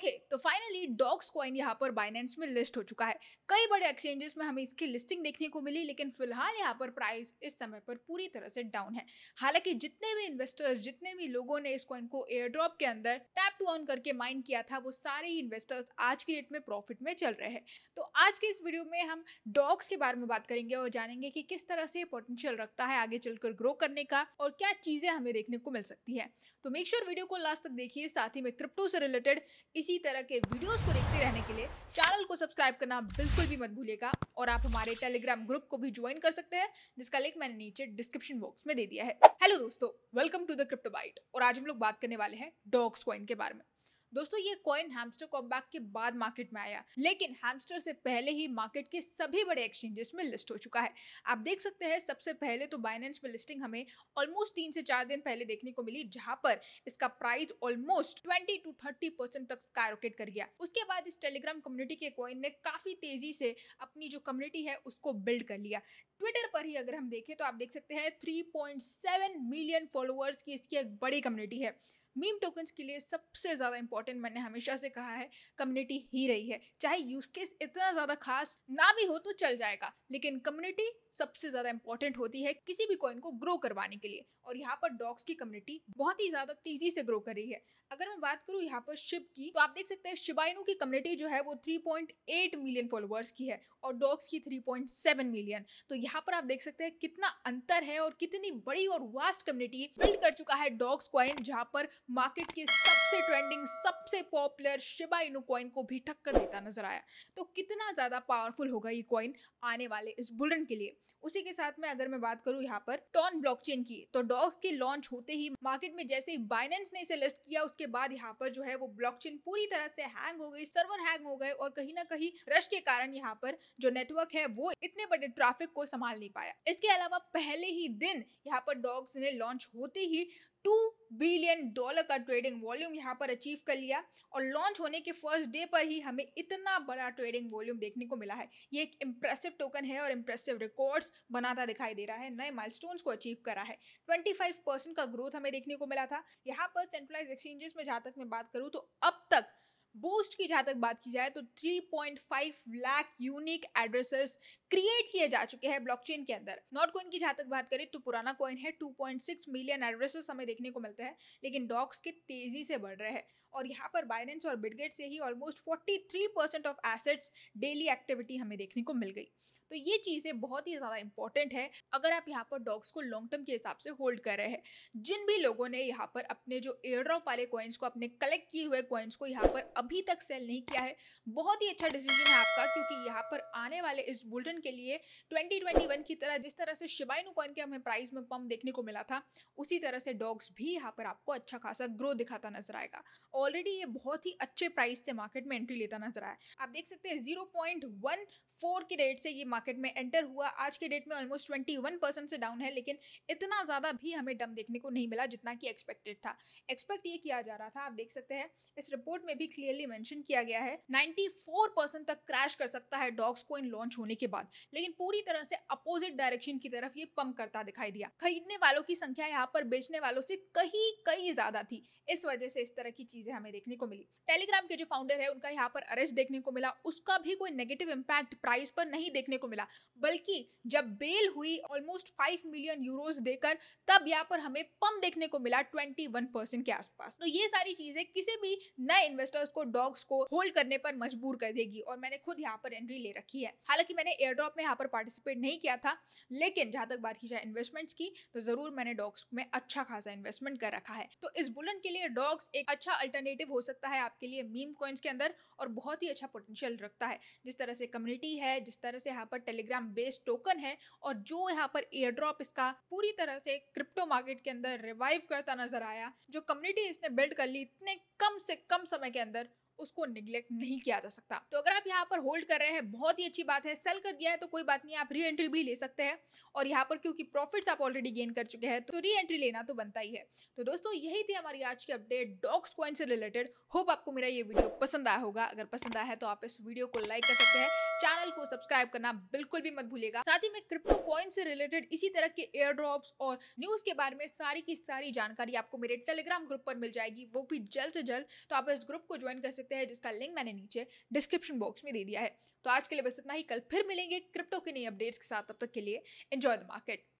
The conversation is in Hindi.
ओके okay, तो फाइनली डॉग्स कॉइन यहाँ पर बाइनेंस में लिस्ट हो चुका है कई बड़े एक्सचेंजेस में हमें इसकी लिस्टिंग देखने को मिली लेकिन फिलहाल यहाँ पर प्राइस इस समय पर पूरी तरह से डाउन है हालांकि जितने भी इन्वेस्टर्स जितने भी लोगों ने इस कॉइन को एयर ड्रॉप के अंदर टैप टू ऑन करके माइंड किया था वो सारे ही इन्वेस्टर्स आज की डेट में प्रॉफिट में चल रहे हैं तो आज के इस वीडियो में हम डॉग्स के बारे में बात करेंगे और जानेंगे कि किस तरह से पोटेंशियल रखता है आगे चलकर ग्रो करने का और क्या चीजें हमें देखने को मिल सकती है तो मेक श्योर वीडियो को लास्ट तक देखिए साथ ही में क्रिप्टो से रिलेटेड इसी इसी तरह के वीडियोस को देखते रहने के लिए चैनल को सब्सक्राइब करना बिल्कुल भी मत भूलिएगा और आप हमारे टेलीग्राम ग्रुप को भी ज्वाइन कर सकते हैं जिसका लिंक मैंने नीचे डिस्क्रिप्शन बॉक्स में दे दिया है हेलो दोस्तों वेलकम टू द क्रिप्टोबाइट और आज हम लोग बात करने वाले हैं डॉग्स क्वाइन के बारे में दोस्तों ये कॉइन हैमस्टर कॉम्बैक के बाद मार्केट में आया लेकिन हैमस्टर से पहले ही मार्केट के सभी बड़े एक्सचेंजेस में लिस्ट हो चुका है आप देख सकते हैं सबसे पहले तो बाइनेंस में लिस्टिंग हमें ऑलमोस्ट तीन से चार दिन पहले देखने को मिली जहां पर इसका price almost twenty to thirty तक स्कारोकेट कर गया उसके बाद इस टेलीग्राम कम्युनिटी के कॉइन ने काफी तेजी से अपनी जो कम्युनिटी है उसको बिल्ड कर लिया ट्विटर पर ही अगर हम देखें तो आप देख सकते हैं 3.7 मिलियन फॉलोअर्स की इसकी एक बड़ी कम्युनिटी है मीम टोकन्स के लिए सबसे ज़्यादा इंपॉर्टेंट मैंने हमेशा से कहा है कम्युनिटी ही रही है चाहे यूज़ केस इतना ज़्यादा खास ना भी हो तो चल जाएगा लेकिन कम्युनिटी सबसे ज़्यादा इंपॉर्टेंट होती है किसी भी कॉइन को ग्रो करवाने के लिए और यहाँ पर डॉग्स की कम्युनिटी बहुत ही ज़्यादा तेज़ी से ग्रो कर रही है अगर मैं बात करूँ यहाँ पर शिप की तो आप देख सकते हैं शिबाइनू की कम्युनिटी जो है वो 3.8 मिलियन फॉलोअर्स की है और डॉग्स की 3.7 मिलियन तो यहाँ पर आप देख सकते हैं कितना अंतर है और कितनी बड़ी और वास्ट कम्युनिटी बिल्ड कर चुका है डॉग्स कॉइन जहाँ पर मार्केट के सबसे ट्रेंडिंग सबसे पॉपुलर शिबा इनू कॉइन को भी टक्कर देता नजर आया तो कितना ज़्यादा पावरफुल होगा ये कॉइन आने वाले इस बुलन के लिए उसी के साथ में अगर मैं बात करूँ यहाँ पर टॉन ब्लॉकचेन की तो डॉग्स के लॉन्च होते ही मार्केट में जैसे ही बाइनेंस ने इसे लिस्ट किया उसके बाद यहाँ पर जो है वो ब्लॉकचेन पूरी तरह से हैंग हो गई सर्वर हैंग हो गए और कहीं ना कहीं रश के कारण यहाँ पर जो नेटवर्क है वो इतने बड़े ट्रैफिक को संभाल नहीं पाया इसके अलावा पहले ही दिन यहाँ पर डॉग्स ने लॉन्च होते ही टू बिलियन डॉलर का ट्रेडिंग वॉल्यूम यहाँ पर अचीव कर लिया और लॉन्च होने के फर्स्ट डे पर ही हमें इतना बड़ा ट्रेडिंग वॉल्यूम देखने को मिला है ये एक इम्प्रेसिव टोकन है और इम्प्रेसिव रिकॉर्ड्स बनाता दिखाई दे रहा है नए माइलस्टोन्स को अचीव करा है 25 परसेंट का ग्रोथ हमें देखने को मिला था यहाँ पर सेंट्रलाइज एक्सचेंजेस में जहाँ तक मैं बात करूँ तो अब तक बूस्ट की जहाँ तक बात की जाए तो 3.5 लाख यूनिक एड्रेसेस क्रिएट किए जा चुके हैं ब्लॉकचेन के अंदर नॉट कॉइन की जहाँ तक बात करें तो पुराना कॉइन है 2.6 मिलियन एड्रेसेस हमें देखने को मिलते हैं लेकिन डॉक्स के तेजी से बढ़ रहे हैं और यहाँ पर बाइनेंस और बिटगेट से ही almost 43 percent of assets daily activity हमें देखने को मिल गई तो ये चीज़ें बहुत ही ज़्यादा इंपॉर्टेंट है अगर आप यहाँ पर डॉग्स को लॉन्ग टर्म के हिसाब से होल्ड कर रहे हैं जिन भी लोगों ने यहाँ पर अपने जो एयरड्रॉप वाले कॉइन्स को अपने कलेक्ट किए हुए कॉइन्स को यहाँ पर अभी तक सेल नहीं किया है बहुत ही अच्छा डिसीजन है आपका क्योंकि यहाँ पर आने वाले इस बुलटन के लिए ट्वेंटी की तरह जिस तरह से शिवाइन कॉइन के हमें प्राइस में पम्प देखने को मिला था उसी तरह से डॉग्स भी यहाँ पर आपको अच्छा खासा ग्रो दिखाता नजर आएगा ऑलरेडी ये बहुत ही अच्छे प्राइस से मार्केट में एंट्री लेता नजर आया आप देख सकते हैं जीरो पॉइंट वन फोर की रेट से ये मार्केट में एंटर हुआ आज के डेट में ऑलमोस्ट ट्वेंटी वन परसेंट से डाउन है लेकिन इतना ज़्यादा भी हमें डम देखने को नहीं मिला जितना कि एक्सपेक्टेड था एक्सपेक्ट ये किया जा रहा था आप देख सकते हैं इस रिपोर्ट में भी क्लियरली मैंशन किया गया है नाइन्टी तक क्रैश कर सकता है डॉग्स को लॉन्च होने के बाद लेकिन पूरी तरह से अपोजिट डायरेक्शन की तरफ ये पंप करता दिखाई दिया खरीदने वालों की संख्या यहाँ पर बेचने वालों से कहीं कहीं ज़्यादा थी इस वजह से इस तरह की चीज़ें चीज़ें हमें देखने को मिली टेलीग्राम के जो फाउंडर है उनका यहाँ पर अरेस्ट देखने को मिला उसका भी कोई नेगेटिव इम्पैक्ट प्राइस पर नहीं देखने को मिला बल्कि जब बेल हुई ऑलमोस्ट फाइव मिलियन यूरोज देकर तब यहाँ पर हमें पम देखने को मिला ट्वेंटी के आसपास तो ये सारी चीज़ें किसी भी नए इन्वेस्टर्स को डॉग्स को होल्ड करने पर मजबूर कर देगी और मैंने खुद यहाँ पर एंट्री ले रखी है हालांकि मैंने एयर ड्रॉप में यहाँ पर पार्टिसिपेट नहीं किया था लेकिन जहां तक बात की जाए इन्वेस्टमेंट्स की तो ज़रूर मैंने डॉग्स में अच्छा खासा इन्वेस्टमेंट कर रखा है तो इस बुलन के लिए डॉग्स एक अच्छा अल्टरनेटिव अल्टरनेटिव हो सकता है आपके लिए मीम कॉइन्स के अंदर और बहुत ही अच्छा पोटेंशियल रखता है जिस तरह से कम्युनिटी है जिस तरह से यहाँ पर टेलीग्राम बेस्ड टोकन है और जो यहाँ पर एयर ड्रॉप इसका पूरी तरह से क्रिप्टो मार्केट के अंदर रिवाइव करता नजर आया जो कम्युनिटी इसने बिल्ड कर ली इतने कम से कम समय के अंदर उसको निग्लेक्ट नहीं किया जा सकता तो अगर आप यहाँ पर होल्ड कर रहे हैं बहुत ही अच्छी बात है सेल कर दिया है तो कोई बात नहीं आप री एंट्री भी ले सकते हैं और यहाँ पर क्योंकि प्रॉफिट्स आप ऑलरेडी गेन कर चुके हैं तो री एंट्री लेना तो बनता ही है तो दोस्तों यही थी हमारी आज की अपडेट डॉग्स कॉइन से रिलेटेड होप आपको मेरा ये वीडियो पसंद आया होगा अगर पसंद आया है तो आप इस वीडियो को लाइक कर सकते हैं चैनल को सब्सक्राइब करना बिल्कुल भी मत भूलेगा साथ ही में क्रिप्टो कॉइन से रिलेटेड इसी तरह के एयर ड्रॉप्स और न्यूज के बारे में सारी की सारी जानकारी आपको मेरे टेलीग्राम ग्रुप पर मिल जाएगी वो भी जल्द से जल्द तो आप इस ग्रुप को ज्वाइन कर सकते सकते हैं जिसका लिंक मैंने नीचे डिस्क्रिप्शन बॉक्स में दे दिया है तो आज के लिए बस इतना ही कल फिर मिलेंगे क्रिप्टो के नई अपडेट्स के साथ तब तक के लिए एंजॉय द मार्केट